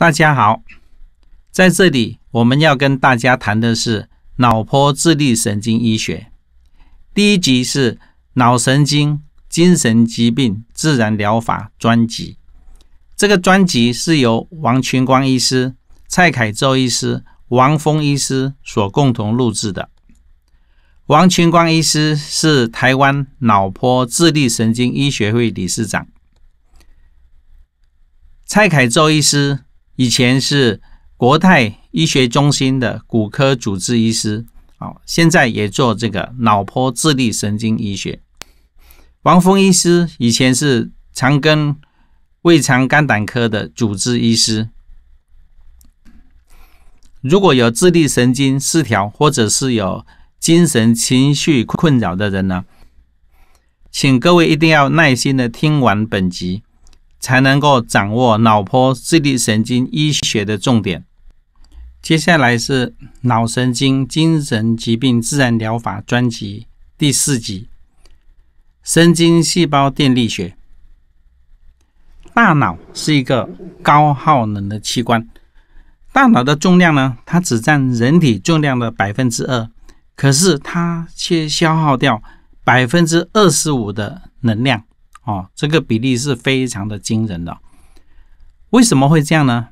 大家好，在这里我们要跟大家谈的是脑波智力神经医学。第一集是脑神经精神疾病自然疗法专辑。这个专辑是由王群光医师、蔡凯洲医师、王峰医师所共同录制的。王群光医师是台湾脑波智力神经医学会理事长，蔡凯洲医师。以前是国泰医学中心的骨科主治医师，好，现在也做这个脑波智力神经医学。王峰医师以前是肠根胃肠肝胆科的主治医师。如果有智力神经失调，或者是有精神情绪困扰的人呢，请各位一定要耐心的听完本集。才能够掌握脑波、智力、神经医学的重点。接下来是脑神经精神疾病自然疗法专辑第四集：神经细胞电力学。大脑是一个高耗能的器官。大脑的重量呢？它只占人体重量的百分之二，可是它却消耗掉百分之二十五的能量。哦，这个比例是非常的惊人的。为什么会这样呢？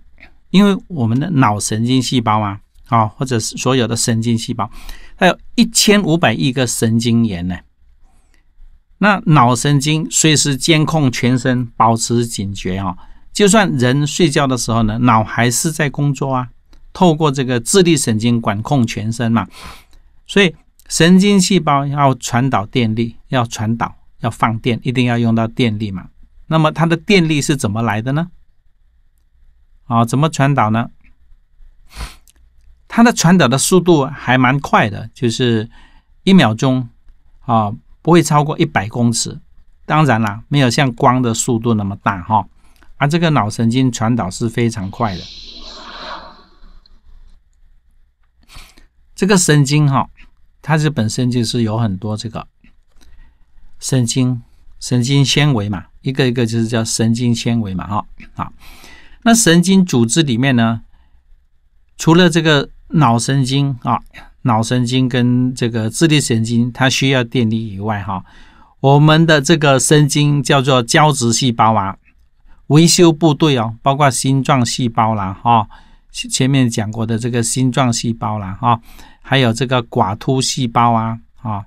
因为我们的脑神经细胞啊，啊，或者是所有的神经细胞，它有一千五百亿个神经元呢。那脑神经随时监控全身，保持警觉啊。就算人睡觉的时候呢，脑还是在工作啊，透过这个智力神经管控全身嘛。所以神经细胞要传导电力，要传导。要放电，一定要用到电力嘛？那么它的电力是怎么来的呢？啊，怎么传导呢？它的传导的速度还蛮快的，就是一秒钟啊，不会超过一百公尺。当然啦，没有像光的速度那么大哈。啊，这个脑神经传导是非常快的。这个神经哈，它是本身就是有很多这个。神经、神经纤维嘛，一个一个就是叫神经纤维嘛，哈，好。那神经组织里面呢，除了这个脑神经啊，脑神经跟这个智力神经它需要电力以外，哈，我们的这个神经叫做胶质细胞啊，维修部队哦，包括心脏细胞啦，哈，前面讲过的这个心脏细胞啦，哈，还有这个寡突细胞啊，啊。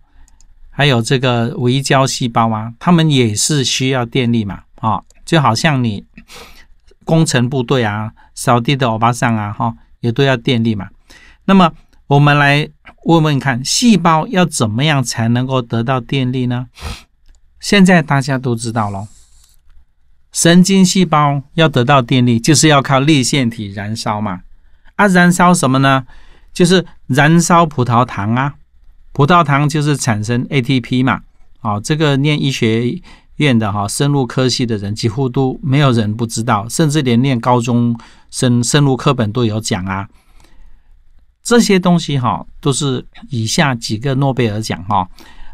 还有这个微胶细胞啊，它们也是需要电力嘛，啊，就好像你工程部队啊、扫地的欧巴桑啊，哈，也都要电力嘛。那么我们来问问看，细胞要怎么样才能够得到电力呢？现在大家都知道了，神经细胞要得到电力，就是要靠线腺体燃烧嘛。啊，燃烧什么呢？就是燃烧葡萄糖啊。葡萄糖就是产生 ATP 嘛，哦，这个念医学院的哈，生物科系的人几乎都没有人不知道，甚至连念高中生生物课本都有讲啊，这些东西哈都是以下几个诺贝尔奖哈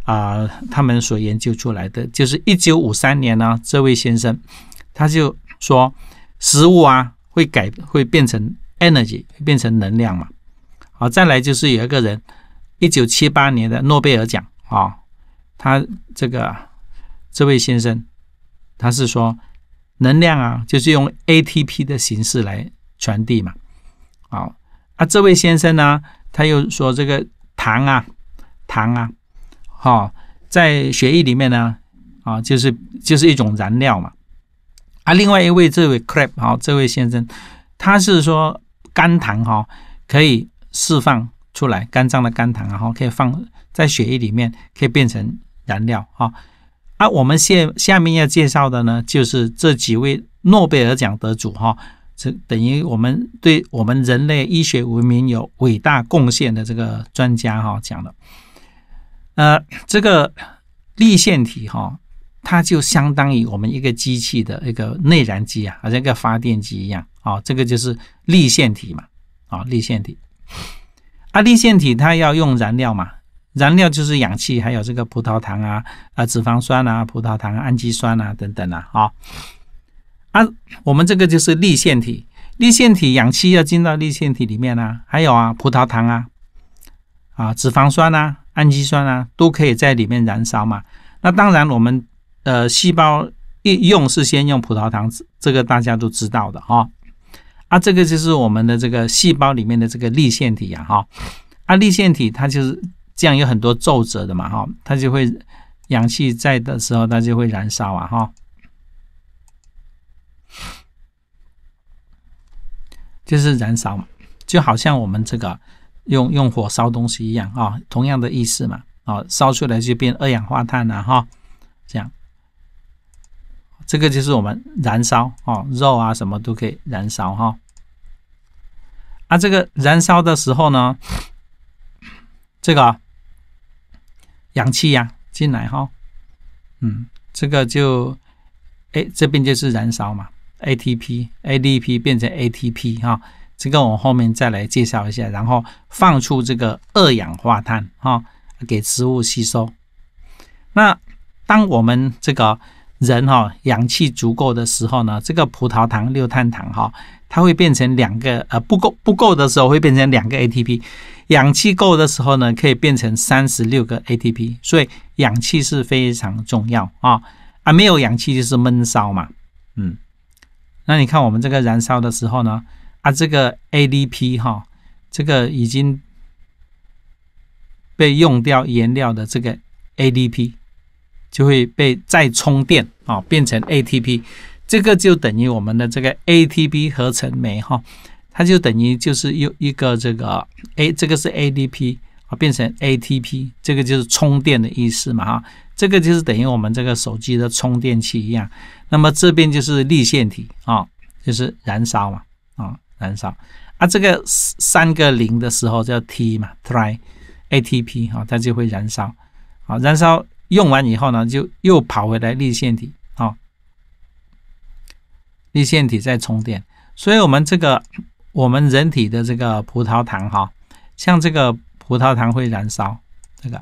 啊他们所研究出来的，就是一九五三年呢，这位先生他就说食物啊会改会变成 energy 变成能量嘛，好，再来就是有一个人。一九七八年的诺贝尔奖啊，他这个这位先生，他是说能量啊，就是用 ATP 的形式来传递嘛。好啊，这位先生呢，他又说这个糖啊，糖啊，哈，在血液里面呢，啊，就是就是一种燃料嘛。啊，另外一位这位 c r a b 哦，这位先生，他是说肝糖哈可以释放。出来，肝脏的肝糖，然后可以放在血液里面，可以变成燃料啊。啊，我们现下面要介绍的呢，就是这几位诺贝尔奖得主哈，这等于我们对我们人类医学文明有伟大贡献的这个专家哈讲的。呃，这个立腺体哈，它就相当于我们一个机器的一个内燃机啊，好像一个发电机一样啊。这个就是立腺体嘛，啊，立腺体。啊，腺体它要用燃料嘛，燃料就是氧气，还有这个葡萄糖啊，啊，脂肪酸啊，葡萄糖、氨基酸啊等等啊，啊，我们这个就是腺体，腺体氧气要进到腺体里面啊，还有啊，葡萄糖啊，啊，脂肪酸啊，氨基酸啊，都可以在里面燃烧嘛。那当然，我们呃，细胞一用是先用葡萄糖，这个大家都知道的啊。啊，这个就是我们的这个细胞里面的这个立腺体呀，哈，啊，立腺体它就是这样有很多皱褶的嘛，哈，它就会氧气在的时候，它就会燃烧啊，哈，就是燃烧嘛，就好像我们这个用用火烧东西一样啊，同样的意思嘛，啊，烧出来就变二氧化碳了，哈，这样。这个就是我们燃烧啊，肉啊，什么都可以燃烧哈。啊，这个燃烧的时候呢，这个氧气呀进来哈，嗯，这个就哎这边就是燃烧嘛，ATP、ADP 变成 ATP 哈，这个我后面再来介绍一下，然后放出这个二氧化碳哈，给植物吸收。那当我们这个。人哈，氧气足够的时候呢，这个葡萄糖六碳糖哈，它会变成两个呃不够不够的时候会变成两个 ATP，氧气够的时候呢，可以变成三十六个 ATP，所以氧气是非常重要啊啊，没有氧气就是闷烧嘛，嗯，那你看我们这个燃烧的时候呢，啊这个 ADP 哈，这个已经被用掉颜料的这个 ADP。就会被再充电啊，变成 ATP，这个就等于我们的这个 ATP 合成酶哈，它就等于就是又一个这个 A，这个是 ADP 啊变成 ATP，这个就是充电的意思嘛哈，这个就是等于我们这个手机的充电器一样。那么这边就是立线体啊，就是燃烧嘛啊，燃烧啊，这个三个零的时候叫 T 嘛，Try ATP 哈，它就会燃烧啊，燃烧。用完以后呢，就又跑回来立腺体，哦，立腺体再充电。所以，我们这个我们人体的这个葡萄糖，哈，像这个葡萄糖会燃烧，这个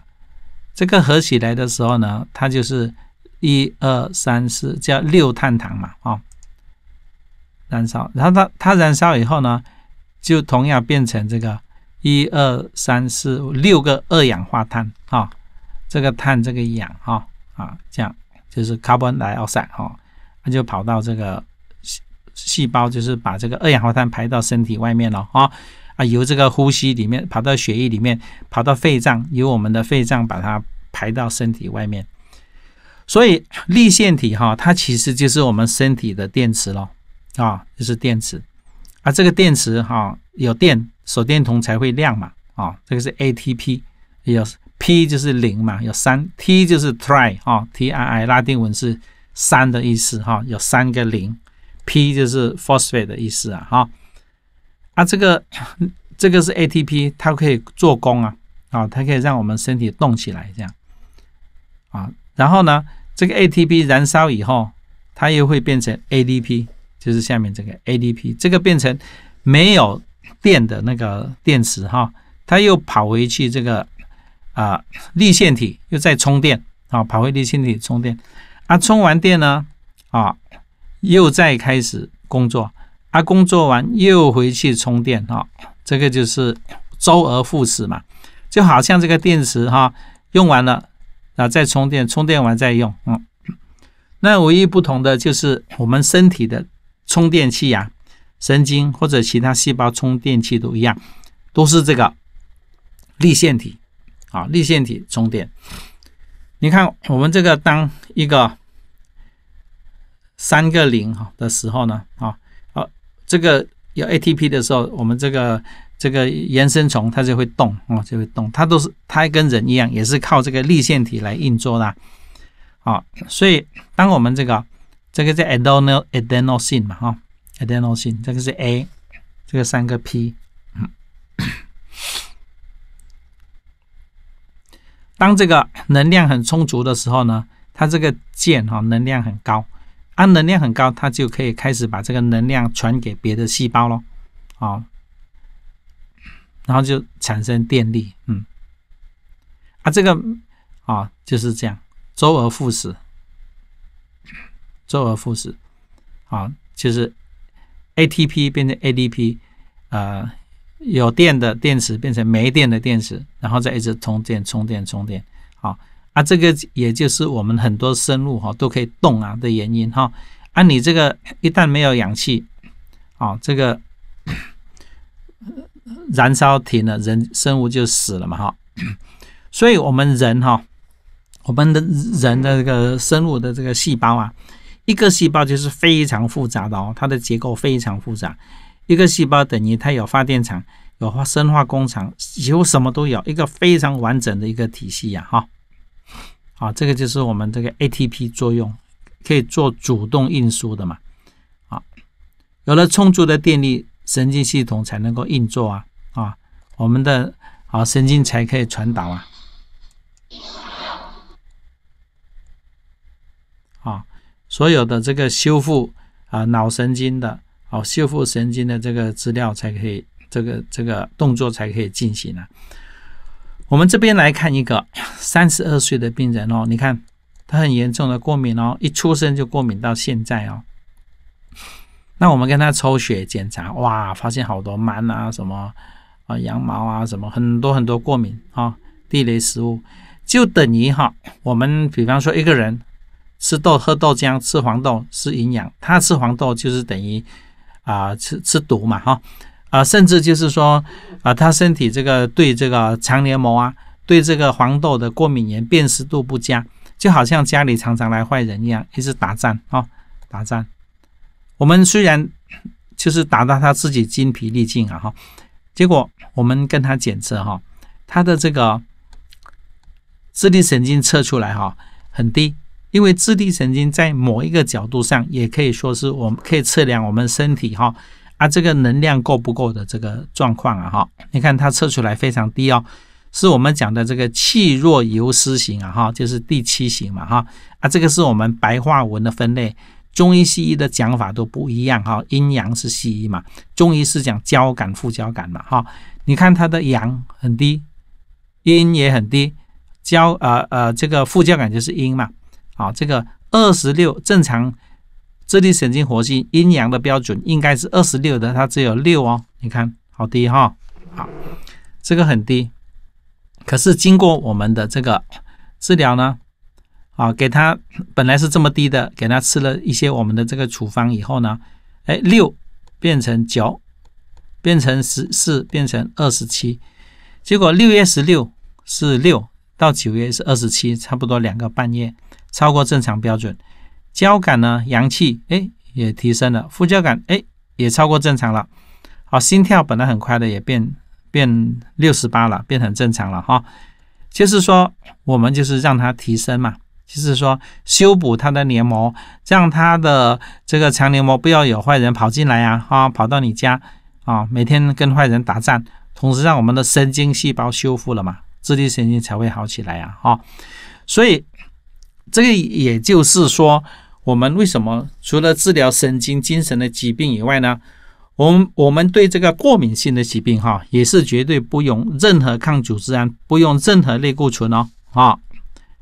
这个合起来的时候呢，它就是一二三四，叫六碳糖嘛，哦，燃烧。然后它它燃烧以后呢，就同样变成这个一二三四六个二氧化碳，啊。这个碳这个氧哈啊，这样就是 carbon dioxide 哈，它就跑到这个细细胞，就是把这个二氧化碳排到身体外面了哦、啊，由这个呼吸里面跑到血液里面，跑到肺脏，由我们的肺脏把它排到身体外面。所以粒线体哈，它其实就是我们身体的电池咯，啊，就是电池啊，这个电池哈有电手电筒才会亮嘛啊，这个是 ATP 也有。P 就是零嘛，有三 T 就是 tri 哈 t I i 拉丁文是三的意思哈，有三个零 P 就是 phosphate 的意思啊哈啊这个这个是 ATP，它可以做功啊啊它可以让我们身体动起来这样啊然后呢这个 ATP 燃烧以后，它又会变成 ADP，就是下面这个 ADP，这个变成没有电的那个电池哈，它又跑回去这个。啊，粒线体又在充电啊，跑回粒线体充电啊，充完电呢啊，又再开始工作啊，工作完又回去充电啊，这个就是周而复始嘛，就好像这个电池哈，用完了啊再充电，充电完再用，嗯，那唯一不同的就是我们身体的充电器呀，神经或者其他细胞充电器都一样，都是这个粒线体。啊，立线体充电，你看我们这个当一个三个零哈的时候呢，啊啊，这个有 ATP 的时候，我们这个这个原生虫它就会动啊，就会动，它都是它跟人一样，也是靠这个立线体来运作的，啊，所以当我们这个这个叫 adeno adenine 嘛哈，adenine o s 这个是 A，这个三个 P。当这个能量很充足的时候呢，它这个键哈能量很高，啊能量很高，它就可以开始把这个能量传给别的细胞咯。啊，然后就产生电力，嗯，啊这个啊就是这样，周而复始，周而复始，啊就是 ATP 变成 ADP 啊。有电的电池变成没电的电池，然后再一直充电、充电、充电，啊啊，这个也就是我们很多生物哈都可以动啊的原因哈。啊，你这个一旦没有氧气，啊，这个燃烧停了，人生物就死了嘛哈。所以我们人哈，我们的人的这个生物的这个细胞啊，一个细胞就是非常复杂的哦，它的结构非常复杂。一个细胞等于它有发电厂，有化生化工厂，几乎什么都有，一个非常完整的一个体系呀！哈，好，这个就是我们这个 ATP 作用，可以做主动运输的嘛。啊，有了充足的电力，神经系统才能够运作啊啊，我们的啊神经才可以传导啊啊，所有的这个修复啊脑神经的。好，修复神经的这个资料才可以，这个这个动作才可以进行啊。我们这边来看一个 三十二岁的病人哦，你看他很严重的过敏哦，一出生就过敏到现在哦。那我们跟他抽血检查，哇，发现好多螨啊，什么啊，羊毛啊，什么很多很多过敏啊，地雷食物，就等于哈，我们比方说一个人吃豆喝豆浆，吃黄豆是营养，他吃黄豆就是等于。啊，吃吃毒嘛，哈，啊，甚至就是说，啊，他身体这个对这个肠黏膜啊，对这个黄豆的过敏原辨识度不佳，就好像家里常常来坏人一样，一直打仗啊，打仗。我们虽然就是打到他自己筋疲力尽啊哈，结果我们跟他检测哈，他的这个自律神经测出来哈，很低。因为自律神经在某一个角度上，也可以说是我们可以测量我们身体哈，啊，这个能量够不够的这个状况啊哈。你看它测出来非常低哦，是我们讲的这个气弱油失型啊哈，就是第七型嘛哈。啊，这个是我们白话文的分类，中医西医的讲法都不一样哈。阴阳是西医嘛，中医是讲交感副交感嘛哈。你看它的阳很低，阴也很低，交呃呃这个副交感就是阴嘛。好，这个二十六正常，智力神经活性阴阳的标准应该是二十六的，它只有六哦。你看，好低哈！好，这个很低。可是经过我们的这个治疗呢，啊，给他本来是这么低的，给他吃了一些我们的这个处方以后呢，哎，六变成九，变成十四，变成二十七。结果六月十六是六，到九月是二十七，差不多两个半月。超过正常标准，交感呢，阳气哎也提升了，副交感哎也超过正常了。好，心跳本来很快的也变变六十八了，变很正常了哈。就是说，我们就是让它提升嘛，就是说修补它的黏膜，让它的这个肠黏膜不要有坏人跑进来啊，哈，跑到你家啊，每天跟坏人打仗，同时让我们的神经细胞修复了嘛，自律神经才会好起来啊，哈，所以。这个也就是说，我们为什么除了治疗神经精神的疾病以外呢？我们我们对这个过敏性的疾病，哈，也是绝对不用任何抗组织胺，不用任何类固醇哦，啊，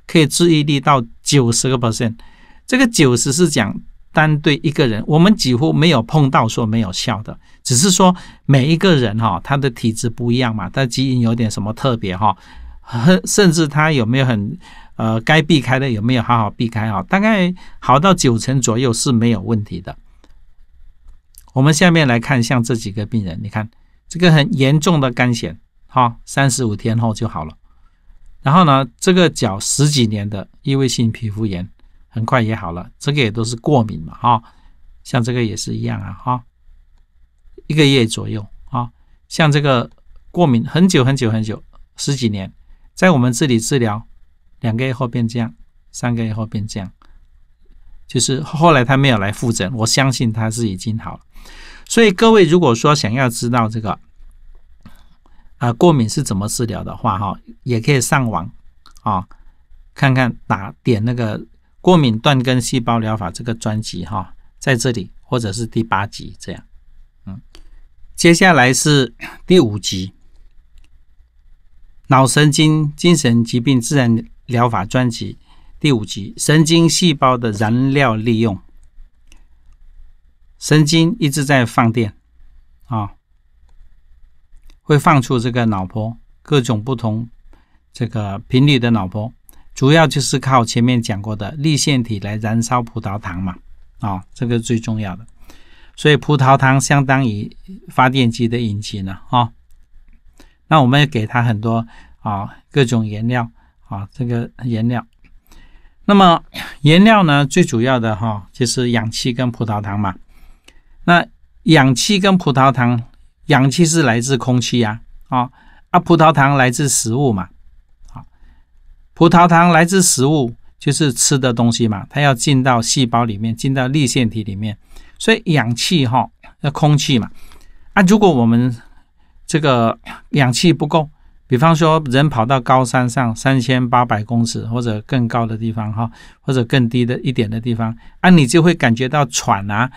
可以治愈率到九十个 percent。这个九十是讲单对一个人，我们几乎没有碰到说没有效的，只是说每一个人哈，他的体质不一样嘛，他基因有点什么特别哈，甚至他有没有很。呃，该避开的有没有好好避开啊？大概好到九成左右是没有问题的。我们下面来看，像这几个病人，你看这个很严重的肝癣，哈，三十五天后就好了。然后呢，这个脚十几年的异位性皮肤炎，很快也好了。这个也都是过敏嘛，哈，像这个也是一样啊，哈，一个月左右啊。像这个过敏很久很久很久十几年，在我们这里治疗。两个月后变这样，三个月后变这样，就是后来他没有来复诊，我相信他是已经好了。所以各位如果说想要知道这个啊过敏是怎么治疗的话，哈，也可以上网啊看看打点那个过敏断根细胞疗法这个专辑哈，在这里或者是第八集这样，嗯，接下来是第五集脑神经精神疾病自然。疗法专辑第五集：神经细胞的燃料利用。神经一直在放电啊，会放出这个脑波，各种不同这个频率的脑波，主要就是靠前面讲过的粒线体来燃烧葡萄糖嘛啊，这个最重要的。所以葡萄糖相当于发电机的引擎了啊。那我们给它很多啊，各种原料。啊，这个颜料。那么颜料呢，最主要的哈就是氧气跟葡萄糖嘛。那氧气跟葡萄糖，氧气是来自空气呀，啊啊，葡萄糖来自食物嘛。啊，葡萄糖来自食物，就是吃的东西嘛。它要进到细胞里面，进到线体里面。所以氧气哈，那空气嘛。啊，如果我们这个氧气不够。比方说，人跑到高山上，三千八百公尺或者更高的地方，哈，或者更低的一点的地方，啊，你就会感觉到喘啊，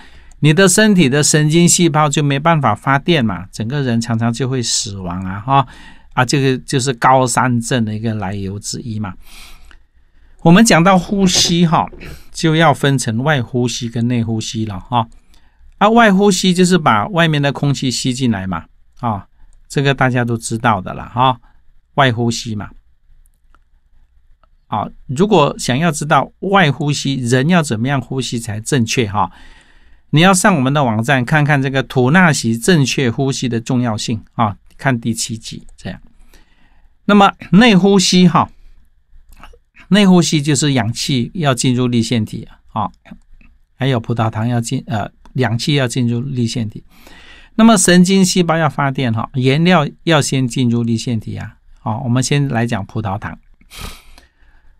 你的身体的神经细胞就没办法发电嘛，整个人常常就会死亡啊，哈，啊，这个就是高山症的一个来由之一嘛。我们讲到呼吸，哈，就要分成外呼吸跟内呼吸了，哈，啊，外呼吸就是把外面的空气吸进来嘛，啊。这个大家都知道的了哈，外呼吸嘛，啊，如果想要知道外呼吸人要怎么样呼吸才正确哈，你要上我们的网站看看这个吐纳习正确呼吸的重要性啊，看第七集这样。那么内呼吸哈，内呼吸就是氧气要进入立腺体啊，还有葡萄糖要进呃，氧气要进入立腺体。那么神经细胞要发电哈，颜料要先进入线腺体啊。好，我们先来讲葡萄糖。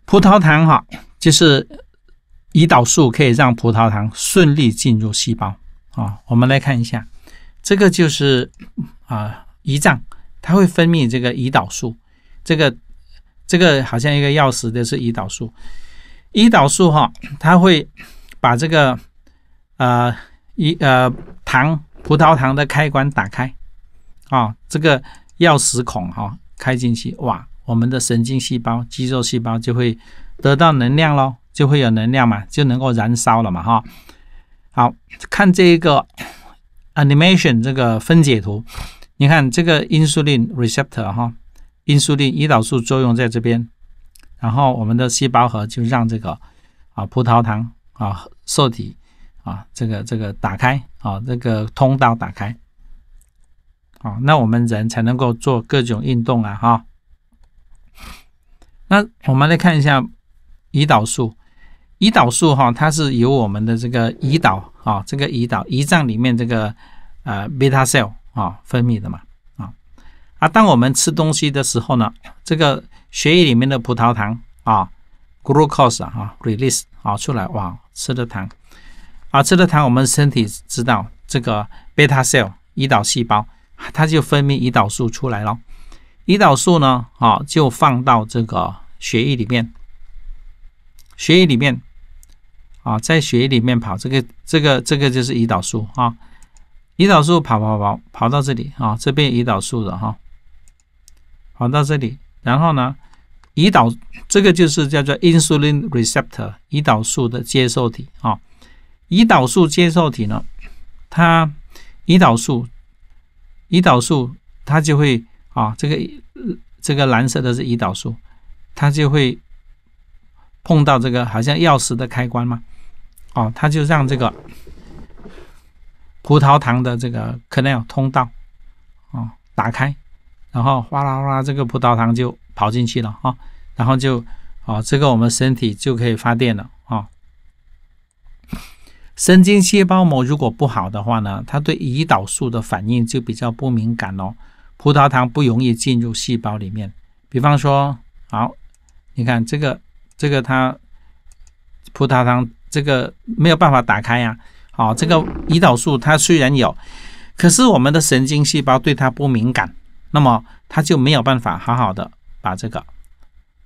葡萄糖哈，就是胰岛素可以让葡萄糖顺利进入细胞啊。我们来看一下，这个就是啊胰脏，它会分泌这个胰岛素。这个这个好像一个钥匙的是胰岛素。胰岛素哈，它会把这个呃胰呃糖。葡萄糖的开关打开，啊，这个钥匙孔哈开进去，哇，我们的神经细胞、肌肉细胞就会得到能量咯，就会有能量嘛，就能够燃烧了嘛，哈。好看这一个 animation 这个分解图，你看这个 insulin receptor 哈，insulin 胰岛素作用在这边，然后我们的细胞核就让这个啊葡萄糖啊受体。啊，这个这个打开，啊，这个通道打开，啊，那我们人才能够做各种运动啊，哈。那我们来看一下胰岛素，胰岛素哈，它是由我们的这个胰岛啊，这个胰岛胰脏里面这个呃 beta cell 啊分泌的嘛，啊，啊，当我们吃东西的时候呢，这个血液里面的葡萄糖啊，glucose 啊 release 啊出来，哇，吃的糖。吃了糖，我们身体知道这个 beta cell 胰岛细胞，它就分泌胰岛素出来了。胰岛素呢，啊，就放到这个血液里面，血液里面，啊，在血液里面跑，这个这个这个就是胰岛素啊。胰岛素跑跑跑跑到这里啊，这边胰岛素的哈，跑到这里，然后呢，胰岛这个就是叫做 insulin receptor 胰岛素的接受体啊。胰岛素接受体呢？它胰岛素，胰岛素它就会啊，这个这个蓝色的是胰岛素，它就会碰到这个好像钥匙的开关嘛，哦，它就让这个葡萄糖的这个 c a n a l 通道啊打开，然后哗啦哗啦，这个葡萄糖就跑进去了啊，然后就啊，这个我们身体就可以发电了啊。神经细胞膜如果不好的话呢，它对胰岛素的反应就比较不敏感哦，葡萄糖不容易进入细胞里面。比方说，好，你看这个，这个它葡萄糖这个没有办法打开呀。好，这个胰岛素它虽然有，可是我们的神经细胞对它不敏感，那么它就没有办法好好的把这个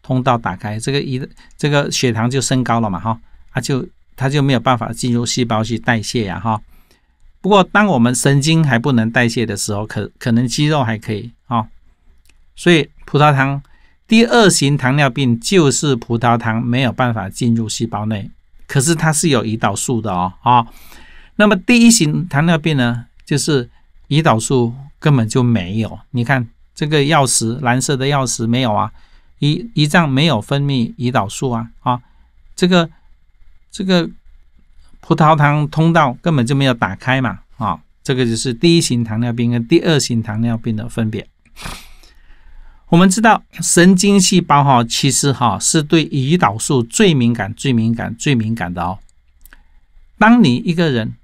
通道打开，这个胰这个血糖就升高了嘛，哈，它就。它就没有办法进入细胞去代谢呀，哈。不过，当我们神经还不能代谢的时候，可可能肌肉还可以，啊。所以，葡萄糖，第二型糖尿病就是葡萄糖没有办法进入细胞内，可是它是有胰岛素的哦，啊。那么，第一型糖尿病呢，就是胰岛素根本就没有。你看这个钥匙，蓝色的钥匙没有啊？胰胰脏没有分泌胰岛素啊？啊，这个。这个葡萄糖通道根本就没有打开嘛，啊，这个就是第一型糖尿病跟第二型糖尿病的分别。我们知道神经细胞哈，其实哈是对胰岛素最敏感、最敏感、最敏感的哦。当你一个人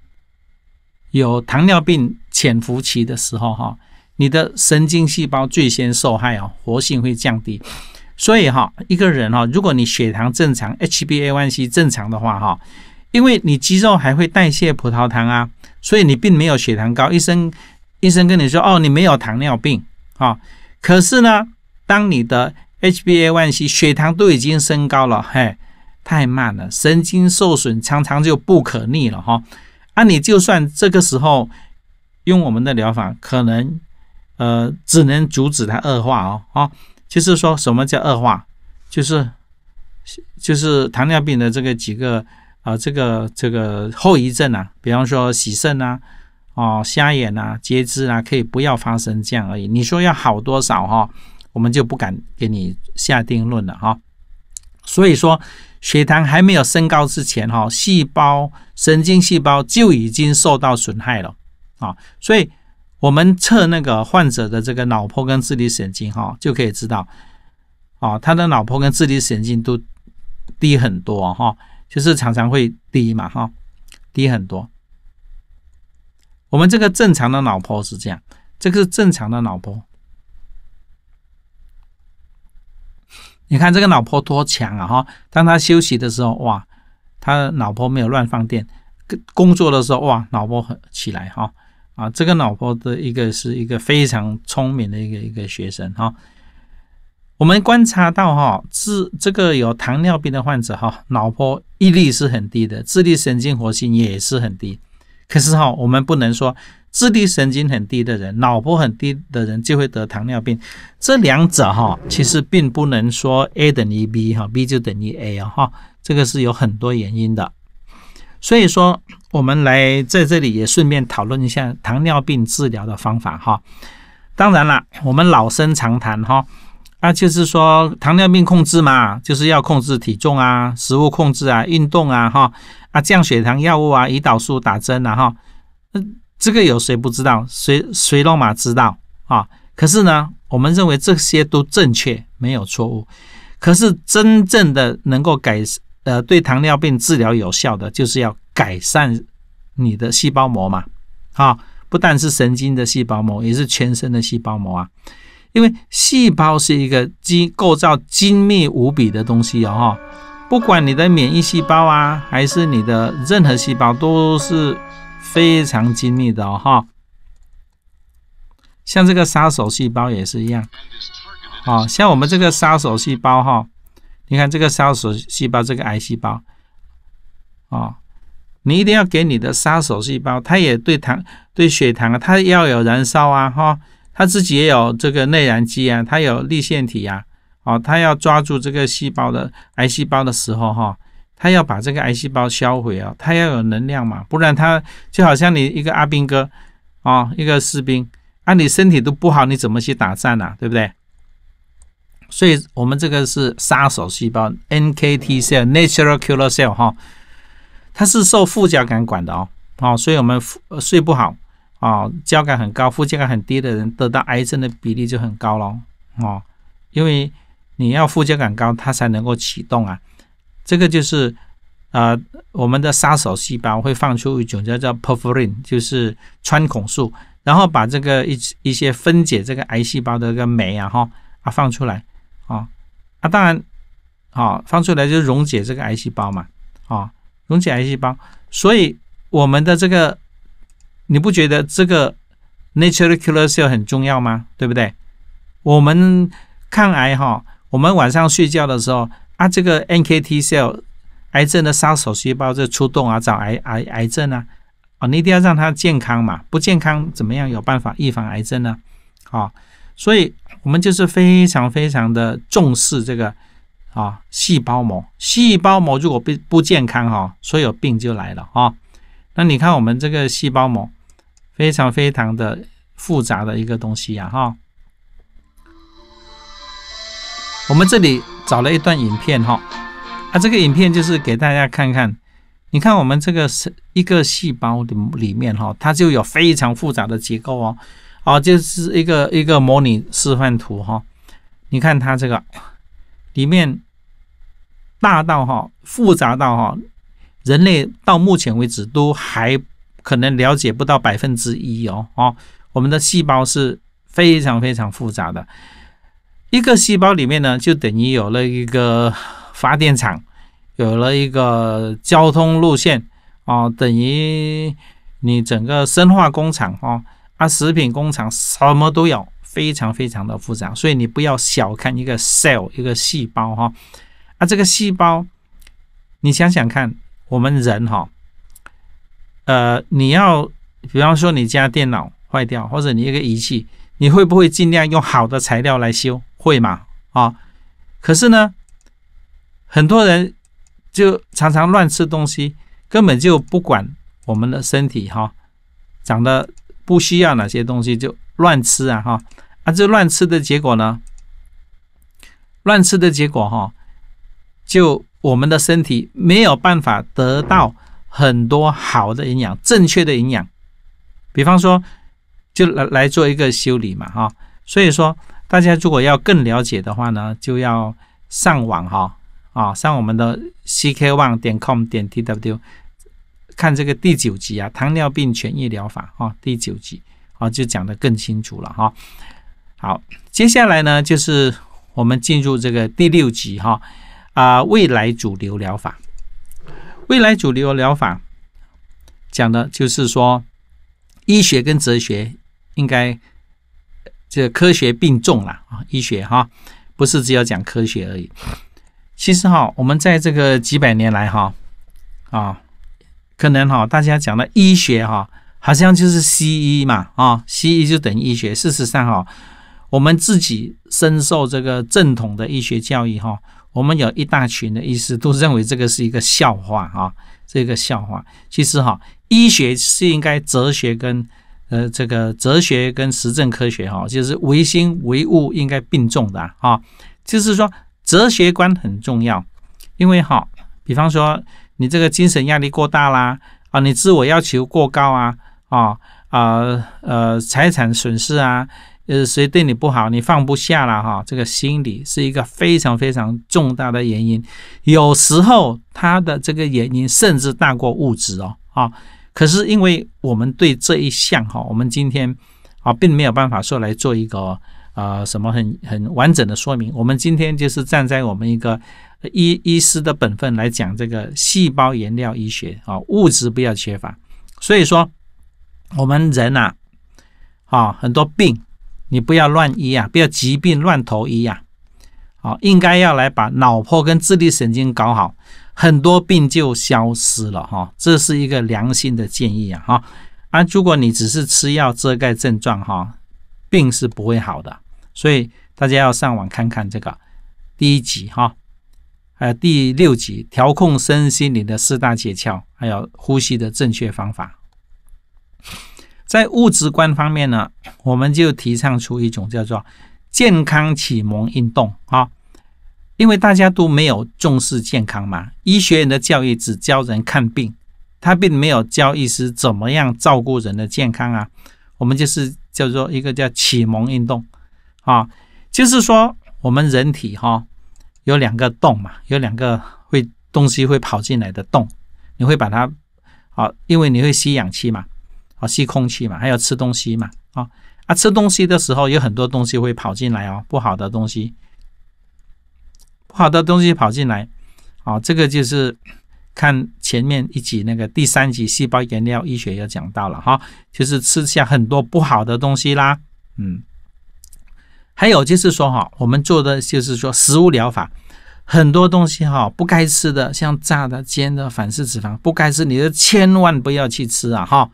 有糖尿病潜伏期的时候哈，你的神经细胞最先受害哦，活性会降低。所以哈，一个人哈，如果你血糖正常，HbA1c 正常的话哈，因为你肌肉还会代谢葡萄糖啊，所以你并没有血糖高。医生医生跟你说哦，你没有糖尿病啊。可是呢，当你的 HbA1c 血糖都已经升高了，嘿，太慢了，神经受损常常就不可逆了哈。啊，你就算这个时候用我们的疗法，可能呃，只能阻止它恶化哦哦就是说什么叫恶化，就是就是糖尿病的这个几个啊，这个这个后遗症啊，比方说洗肾啊、哦瞎眼啊、截肢啊，可以不要发生这样而已。你说要好多少哈，我们就不敢给你下定论了哈。所以说，血糖还没有升高之前哈，细胞神经细胞就已经受到损害了啊，所以。我们测那个患者的这个脑波跟自律神经，哈，就可以知道，哦，他的脑波跟自律神经都低很多，哈，就是常常会低嘛，哈，低很多。我们这个正常的脑波是这样，这个是正常的脑波。你看这个脑波多强啊，哈，当他休息的时候，哇，他脑波没有乱放电；工作的时候，哇，脑波起来，哈。啊，这个脑波的一个是一个非常聪明的一个一个学生哈。我们观察到哈，智这个有糖尿病的患者哈，脑波毅力是很低的，智力神经活性也是很低。可是哈，我们不能说智力神经很低的人，脑波很低的人就会得糖尿病。这两者哈，其实并不能说 A 等于 B 哈，B 就等于 A 啊哈，这个是有很多原因的。所以说。我们来在这里也顺便讨论一下糖尿病治疗的方法哈。当然啦，我们老生常谈哈，啊，就是说糖尿病控制嘛，就是要控制体重啊，食物控制啊，运动啊，哈啊，降血糖药物啊，胰岛素打针啊，哈，嗯，这个有谁不知道？谁谁罗马知道啊？可是呢，我们认为这些都正确，没有错误。可是真正的能够改呃，对糖尿病治疗有效的，就是要。改善你的细胞膜嘛？啊，不但是神经的细胞膜，也是全身的细胞膜啊。因为细胞是一个精构造精密无比的东西哦，不管你的免疫细胞啊，还是你的任何细胞，都是非常精密的哦，哈。像这个杀手细胞也是一样，啊，像我们这个杀手细胞哈，你看这个杀手细胞，这个癌细胞，啊。你一定要给你的杀手细胞，它也对糖、对血糖啊，它要有燃烧啊，哈，它自己也有这个内燃机啊，它有立腺体呀，哦，它要抓住这个细胞的癌细胞的时候，哈，它要把这个癌细胞销毁啊，它要有能量嘛，不然它就好像你一个阿兵哥啊，一个士兵啊，你身体都不好，你怎么去打仗啊，对不对？所以我们这个是杀手细胞 NKT cell，natural killer cell，哈。它是受副交感管的哦，哦，所以我们睡不好啊，交感很高，副交感很低的人得到癌症的比例就很高喽，哦，因为你要副交感高，它才能够启动啊，这个就是呃，我们的杀手细胞会放出一种叫叫 perforin，就是穿孔素，然后把这个一一些分解这个癌细胞的一个酶啊哈啊放出来啊啊当然啊放出来就溶解这个癌细胞嘛啊。溶解癌细胞，所以我们的这个，你不觉得这个 natural killer cell 很重要吗？对不对？我们抗癌哈，我们晚上睡觉的时候啊，这个 NK T cell 癌症的杀手细胞就出动啊，找癌癌癌症啊！啊，你一定要让它健康嘛，不健康怎么样？有办法预防癌症呢？啊，所以我们就是非常非常的重视这个。啊，细胞膜，细胞膜如果不不健康哈，所有病就来了啊。那你看我们这个细胞膜，非常非常的复杂的一个东西呀哈。我们这里找了一段影片哈，啊，这个影片就是给大家看看。你看我们这个是一个细胞里里面哈，它就有非常复杂的结构哦。啊，就是一个一个模拟示范图哈。你看它这个。里面大到哈，复杂到哈，人类到目前为止都还可能了解不到百分之一哦。哦，我们的细胞是非常非常复杂的，一个细胞里面呢，就等于有了一个发电厂，有了一个交通路线啊，等于你整个生化工厂啊，啊，食品工厂什么都有。非常非常的复杂，所以你不要小看一个 cell 一个细胞哈啊！这个细胞，你想想看，我们人哈，呃，你要比方说你家电脑坏掉或者你一个仪器，你会不会尽量用好的材料来修？会嘛啊！可是呢，很多人就常常乱吃东西，根本就不管我们的身体哈，长得不需要哪些东西就乱吃啊哈。还是乱吃的结果呢？乱吃的结果，哈，就我们的身体没有办法得到很多好的营养，正确的营养。比方说，就来来做一个修理嘛，哈。所以说，大家如果要更了解的话呢，就要上网哈，啊，上我们的 c k one 点 com 点 t w 看这个第九集啊，糖尿病全益疗法哈，第九集啊，就讲的更清楚了哈。好，接下来呢，就是我们进入这个第六集哈啊，未来主流疗法。未来主流疗法讲的就是说，医学跟哲学应该这科学并重了啊，医学哈不是只有讲科学而已。其实哈，我们在这个几百年来哈啊，可能哈大家讲的医学哈，好像就是西医嘛啊，西医就等于医学。事实上哈。我们自己深受这个正统的医学教育，哈，我们有一大群的医师都认为这个是一个笑话，哈，这个笑话。其实，哈，医学是应该哲学跟，呃，这个哲学跟实证科学，哈，就是唯心唯物应该并重的，哈，就是说哲学观很重要。因为，哈，比方说你这个精神压力过大啦，啊，你自我要求过高啊，啊，啊，呃，财产损失啊。呃，谁对你不好，你放不下了哈？这个心理是一个非常非常重大的原因。有时候他的这个原因甚至大过物质哦，啊。可是因为我们对这一项哈，我们今天啊，并没有办法说来做一个呃什么很很完整的说明。我们今天就是站在我们一个医医师的本分来讲，这个细胞原料医学啊，物质不要缺乏。所以说，我们人呐，啊，很多病。你不要乱医啊，不要疾病乱投医啊。好，应该要来把脑部跟智力神经搞好，很多病就消失了哈。这是一个良性的建议啊哈。啊，如果你只是吃药遮盖症状哈，病是不会好的。所以大家要上网看看这个第一集哈，还有第六集调控身心灵的四大诀窍，还有呼吸的正确方法。在物质观方面呢，我们就提倡出一种叫做“健康启蒙运动”啊，因为大家都没有重视健康嘛。医学院的教育只教人看病，他并没有教医师怎么样照顾人的健康啊。我们就是叫做一个叫启蒙运动啊，就是说我们人体哈有两个洞嘛，有两个会东西会跑进来的洞，你会把它啊，因为你会吸氧气嘛。啊，吸空气嘛，还有吃东西嘛，啊啊，吃东西的时候有很多东西会跑进来哦，不好的东西，不好的东西跑进来，啊，这个就是看前面一集那个第三集细胞原料医学又讲到了哈，就是吃下很多不好的东西啦，嗯，还有就是说哈，我们做的就是说食物疗法，很多东西哈不该吃的，像炸的、煎的、反式脂肪不该吃，你就千万不要去吃啊哈。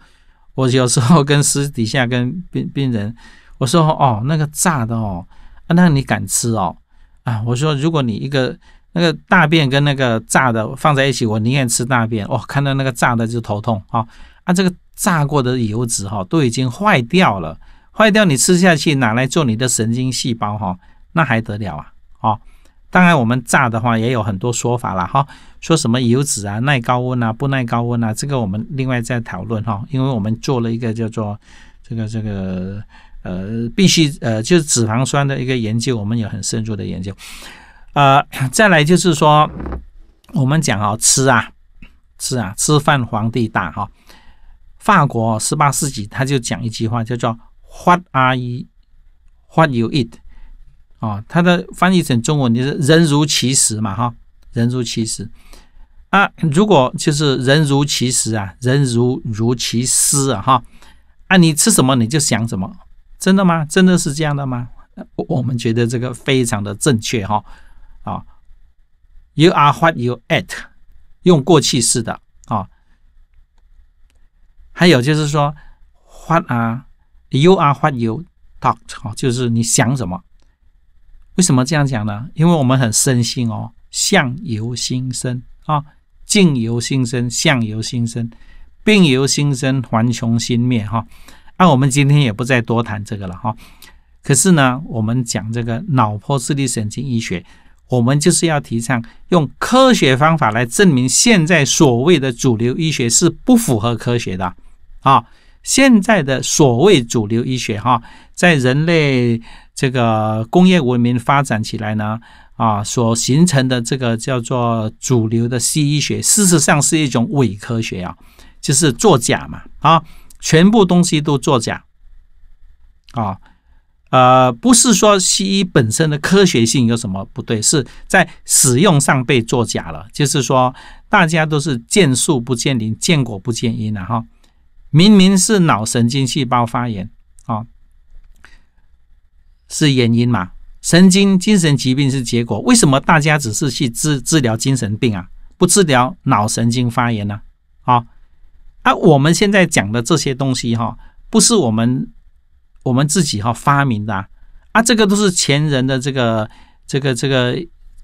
我有时候跟私底下跟病病人，我说哦，那个炸的哦，啊，那你敢吃哦？啊，我说如果你一个那个大便跟那个炸的放在一起，我宁愿吃大便。哦，看到那个炸的就头痛啊！啊，这个炸过的油脂哈都已经坏掉了，坏掉你吃下去拿来做你的神经细胞哈，那还得了啊！啊。当然，我们炸的话也有很多说法了哈，说什么油脂啊、耐高温啊、不耐高温啊，这个我们另外再讨论哈。因为我们做了一个叫做这个这个呃必须呃就是脂肪酸的一个研究，我们有很深入的研究啊。再来就是说，我们讲啊，吃啊，吃啊，吃饭皇帝大哈。法国十八世纪他就讲一句话，叫做“ w what h a are t you, you e a t 哦，它的翻译成中文，你是“人如其实”嘛？哈，“人如其实”。啊，如果就是“人如其实”啊，“人如如其师啊，哈，啊，你吃什么你就想什么，真的吗？真的是这样的吗？我们觉得这个非常的正确，哈，啊，“You are what you a t 用过去式的啊。还有就是说，“What are you are what you t a l k 就是你想什么。为什么这样讲呢？因为我们很身心哦，相由心生啊，境由心生，相由心生，病由心生，环穷心灭哈。啊，我们今天也不再多谈这个了哈。可是呢，我们讲这个脑波视力神经医学，我们就是要提倡用科学方法来证明现在所谓的主流医学是不符合科学的啊。现在的所谓主流医学哈。在人类这个工业文明发展起来呢，啊，所形成的这个叫做主流的西医学，事实上是一种伪科学啊，就是作假嘛，啊，全部东西都作假，啊，呃，不是说西医本身的科学性有什么不对，是在使用上被作假了，就是说大家都是见树不见林，见果不见因了哈，明明是脑神经细胞发炎啊。是原因嘛？神经精神疾病是结果。为什么大家只是去治治疗精神病啊？不治疗脑神经发炎呢？啊啊！我们现在讲的这些东西哈，不是我们我们自己哈发明的啊，这个都是前人的这个这个这个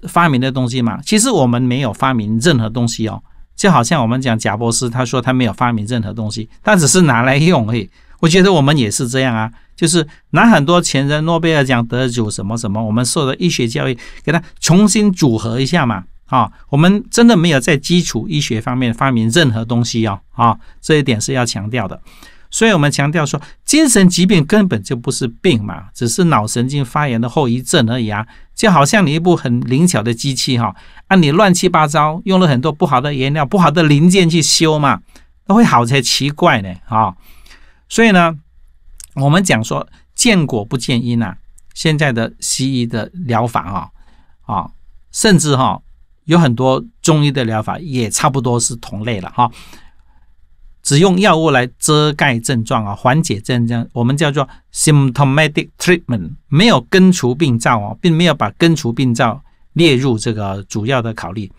发明的东西嘛。其实我们没有发明任何东西哦，就好像我们讲贾博士，他说他没有发明任何东西，他只是拿来用而已。我觉得我们也是这样啊。就是拿很多前人诺贝尔奖得主什么什么，我们受的医学教育，给他重新组合一下嘛，啊，我们真的没有在基础医学方面发明任何东西哦，啊，这一点是要强调的，所以我们强调说，精神疾病根本就不是病嘛，只是脑神经发炎的后遗症而已啊，就好像你一部很灵巧的机器哈，啊，你乱七八糟用了很多不好的颜料、不好的零件去修嘛，那会好才奇怪呢，啊，所以呢。我们讲说见果不见因啊，现在的西医的疗法啊，啊，甚至哈有很多中医的疗法也差不多是同类了哈，只用药物来遮盖症状啊，缓解症状，我们叫做 symptomatic treatment，没有根除病灶啊，并没有把根除病灶列入这个主要的考虑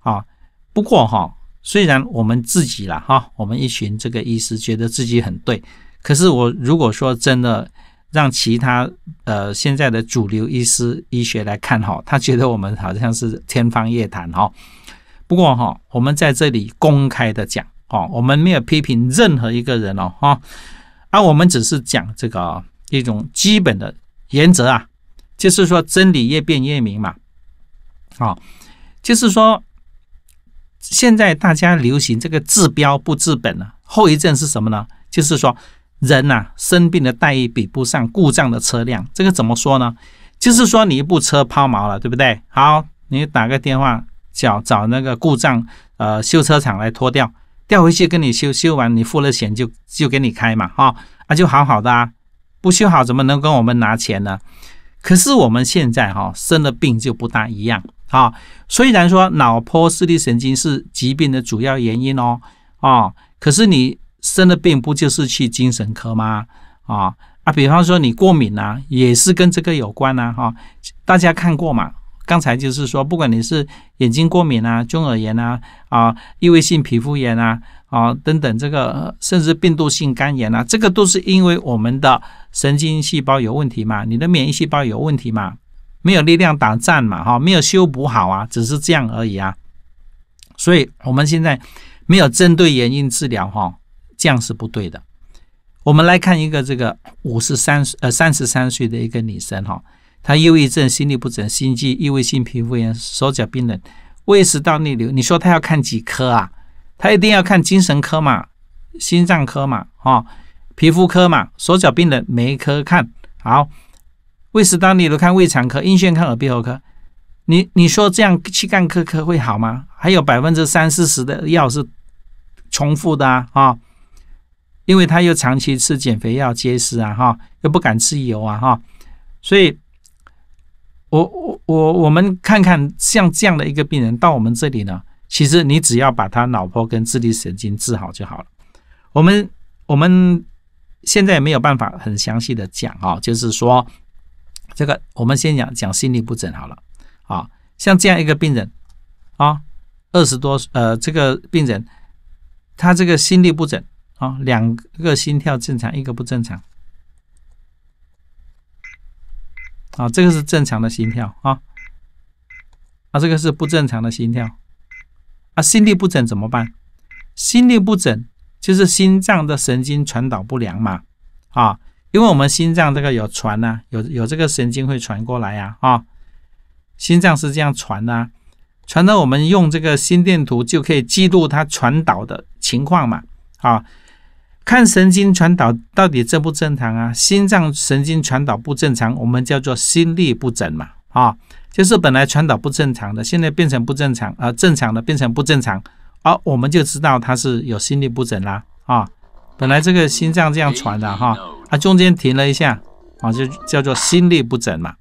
啊。不过哈，虽然我们自己了哈，我们一群这个医师觉得自己很对。可是我如果说真的让其他呃现在的主流医师医学来看哈，他觉得我们好像是天方夜谭哈。不过哈，我们在这里公开的讲哈，我们没有批评任何一个人哦哈，啊，我们只是讲这个一种基本的原则啊，就是说真理越辩越明嘛。啊，就是说现在大家流行这个治标不治本了，后遗症是什么呢？就是说。人呐，生病的待遇比不上故障的车辆，这个怎么说呢？就是说你一部车抛锚了，对不对？好，你打个电话找找那个故障呃修车厂来拖掉，调回去跟你修，修完你付了钱就就给你开嘛，哈，啊就好好的，啊，不修好怎么能跟我们拿钱呢？可是我们现在哈生了病就不大一样啊，虽然说脑波视力神经是疾病的主要原因哦，啊，可是你。生的病不就是去精神科吗？啊啊，比方说你过敏啊，也是跟这个有关呢。哈，大家看过嘛？刚才就是说，不管你是眼睛过敏啊、中耳炎啊、啊、异位性皮肤炎啊、啊等等，这个甚至病毒性肝炎啊，这个都是因为我们的神经细胞有问题嘛？你的免疫细胞有问题嘛？没有力量打战嘛？哈，没有修补好啊，只是这样而已啊。所以我们现在没有针对原因治疗哈。这样是不对的。我们来看一个这个五十三岁呃三十三岁的一个女生哈，她忧郁症、心律不整、心悸、异位性皮肤炎、手脚冰冷、胃食道逆流。你说她要看几科啊？她一定要看精神科嘛、心脏科嘛、哈皮肤科嘛、手脚冰冷没科看好。胃食道逆流看胃肠科，咽腺看耳鼻喉科。你你说这样去干科科会好吗？还有百分之三四十的药是重复的啊啊！因为他又长期吃减肥药、节食啊，哈，又不敢吃油啊，哈，所以，我我我我们看看，像这样的一个病人到我们这里呢，其实你只要把他脑波跟智力神经治好就好了。我们我们现在也没有办法很详细的讲啊，就是说，这个我们先讲讲心律不整好了啊，像这样一个病人啊，二十多呃，这个病人他这个心律不整。啊，两个心跳正常，一个不正常。啊，这个是正常的心跳啊，啊，这个是不正常的心跳。啊，心率不整怎么办？心率不整就是心脏的神经传导不良嘛。啊，因为我们心脏这个有传呐，有有这个神经会传过来呀。啊，心脏是这样传呐，传到我们用这个心电图就可以记录它传导的情况嘛。啊。看神经传导到底正不正常啊？心脏神经传导不正常，我们叫做心律不整嘛啊，就是本来传导不正常的，现在变成不正常，呃，正常的变成不正常，啊，我们就知道它是有心律不整啦啊，本来这个心脏这样传的哈，啊，中间停了一下啊，就叫做心律不整嘛。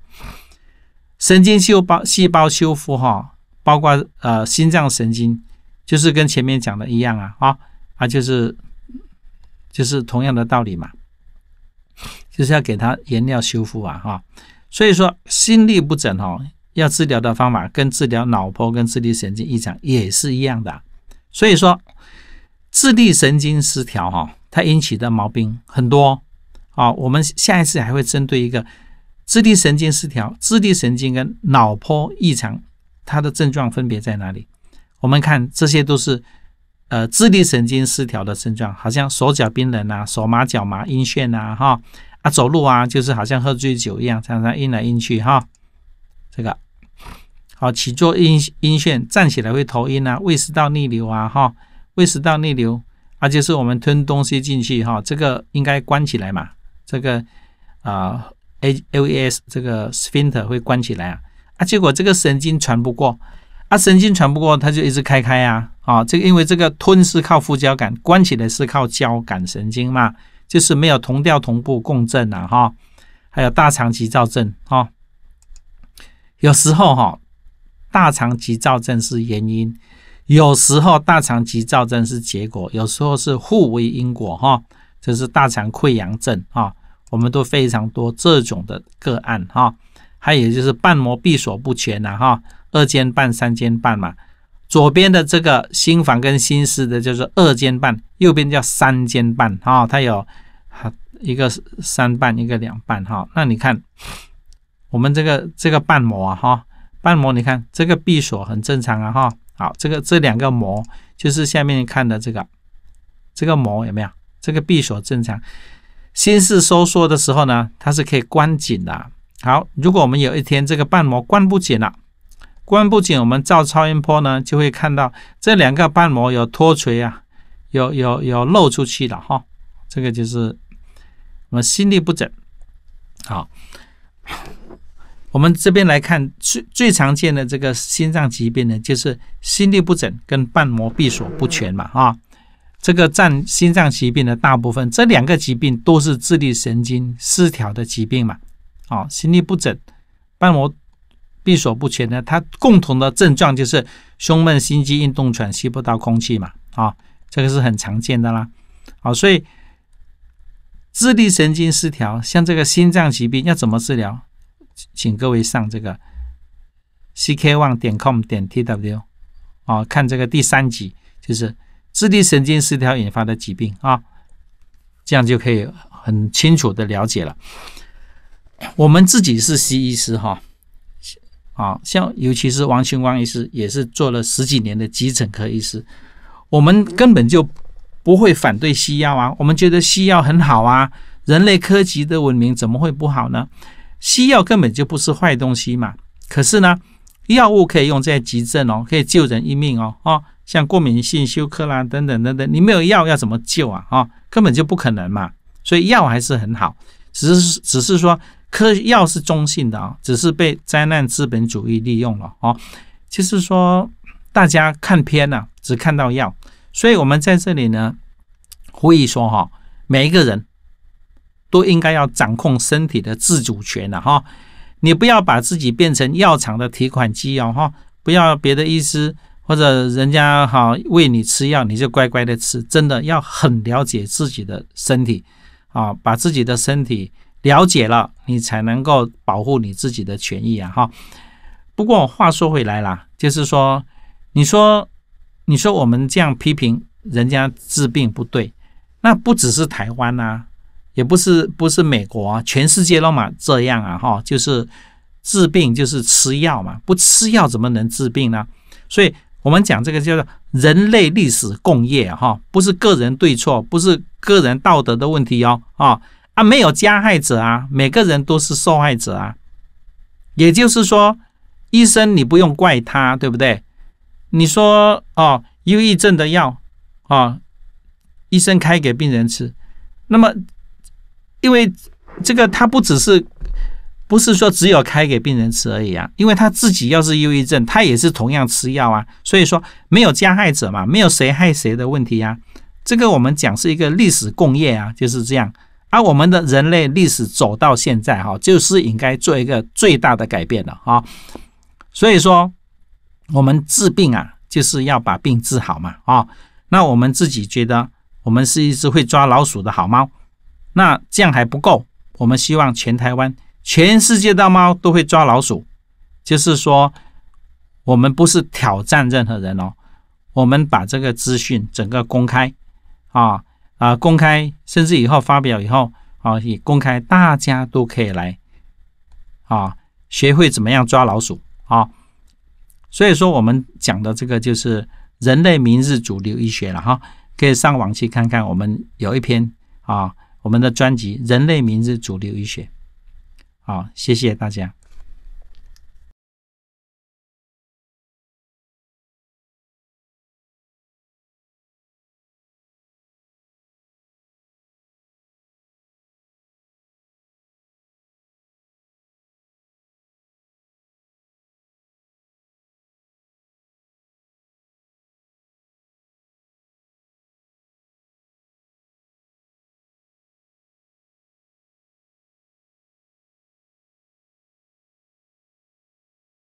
神经细胞细胞修复哈，包括呃心脏神经，就是跟前面讲的一样啊啊啊，就是。就是同样的道理嘛，就是要给他颜料修复啊，哈，所以说心律不整哦，要治疗的方法跟治疗脑波跟智力神经异常也是一样的，所以说智力神经失调哈，它引起的毛病很多啊，我们下一次还会针对一个智力神经失调、智力神经跟脑波异常，它的症状分别在哪里？我们看这些都是。呃，自律神经失调的症状，好像手脚冰冷呐，手麻脚麻、晕眩呐，哈，啊，走路啊，就是好像喝醉酒一样，常常晕来晕去，哈，这个好，起坐晕晕眩，站起来会头晕啊，胃食道逆流啊，哈，胃食道逆流，啊，就是我们吞东西进去，哈，这个应该关起来嘛，这个啊，a l e s 这个 sphincter 会关起来啊，啊，结果这个神经传不过。啊，神经传不过，它就一直开开啊，啊，这个因为这个吞是靠副交感，关起来是靠交感神经嘛，就是没有同调同步共振了哈。还有大肠急躁症啊，有时候哈，大肠急躁症是原因，有时候大肠急躁症是结果，有时候是互为因果哈。这是大肠溃疡症啊，我们都非常多这种的个案哈。还有就是瓣膜闭锁不全了哈。二间半、三间半嘛，左边的这个心房跟心室的就是二间半，右边叫三间半啊。它有，一个三半，一个两半哈。那你看，我们这个这个瓣膜啊，哈，瓣膜你看这个闭锁很正常啊，哈。好，这个这两个膜就是下面看的这个，这个膜有没有？这个闭锁正常。心室收缩的时候呢，它是可以关紧的。好，如果我们有一天这个瓣膜关不紧了。观不紧，我们照超音波呢，就会看到这两个瓣膜有脱垂啊，有有有漏出去了哈，这个就是我们心律不整。好，我们这边来看最最常见的这个心脏疾病呢，就是心律不整跟瓣膜闭锁不全嘛啊，这个占心脏疾病的大部分，这两个疾病都是自律神经失调的疾病嘛。好，心律不整，瓣膜。闭锁不全呢，它共同的症状就是胸闷、心肌运动、喘息不到空气嘛，啊，这个是很常见的啦，好，所以自力神经失调，像这个心脏疾病要怎么治疗，请各位上这个 c k one 点 com 点 t w 啊，看这个第三集就是自力神经失调引发的疾病啊，这样就可以很清楚的了解了。我们自己是西医师哈。啊，像尤其是王清光医师，也是做了十几年的急诊科医师，我们根本就不会反对西药啊，我们觉得西药很好啊，人类科技的文明怎么会不好呢？西药根本就不是坏东西嘛。可是呢，药物可以用在急症哦，可以救人一命哦，哦，像过敏性休克啦等等等等，你没有药要怎么救啊？啊，根本就不可能嘛。所以药还是很好，只是只是说。科药是中性的啊，只是被灾难资本主义利用了啊。就是说，大家看偏了，只看到药，所以我们在这里呢呼吁说哈，每一个人都应该要掌控身体的自主权了哈。你不要把自己变成药厂的提款机哦哈！不要别的医师或者人家好喂你吃药，你就乖乖的吃。真的要很了解自己的身体啊，把自己的身体。了解了，你才能够保护你自己的权益啊！哈，不过话说回来啦，就是说，你说，你说我们这样批评人家治病不对，那不只是台湾啊，也不是不是美国啊，全世界都嘛，这样啊，哈，就是治病就是吃药嘛，不吃药怎么能治病呢？所以我们讲这个叫做人类历史共业哈，不是个人对错，不是个人道德的问题哦，啊。啊，没有加害者啊，每个人都是受害者啊。也就是说，医生你不用怪他，对不对？你说哦，忧郁症的药啊，医生开给病人吃。那么，因为这个他不只是不是说只有开给病人吃而已啊，因为他自己要是忧郁症，他也是同样吃药啊。所以说没有加害者嘛，没有谁害谁的问题呀。这个我们讲是一个历史共业啊，就是这样。那我们的人类历史走到现在哈，就是应该做一个最大的改变了哈。所以说，我们治病啊，就是要把病治好嘛啊。那我们自己觉得我们是一只会抓老鼠的好猫，那这样还不够。我们希望全台湾、全世界的猫都会抓老鼠，就是说，我们不是挑战任何人哦。我们把这个资讯整个公开啊。啊，公开甚至以后发表以后，啊，也公开，大家都可以来，啊，学会怎么样抓老鼠啊。所以说，我们讲的这个就是人类明日主流医学了哈，可以上网去看看。我们有一篇啊，我们的专辑《人类明日主流医学》。好，谢谢大家。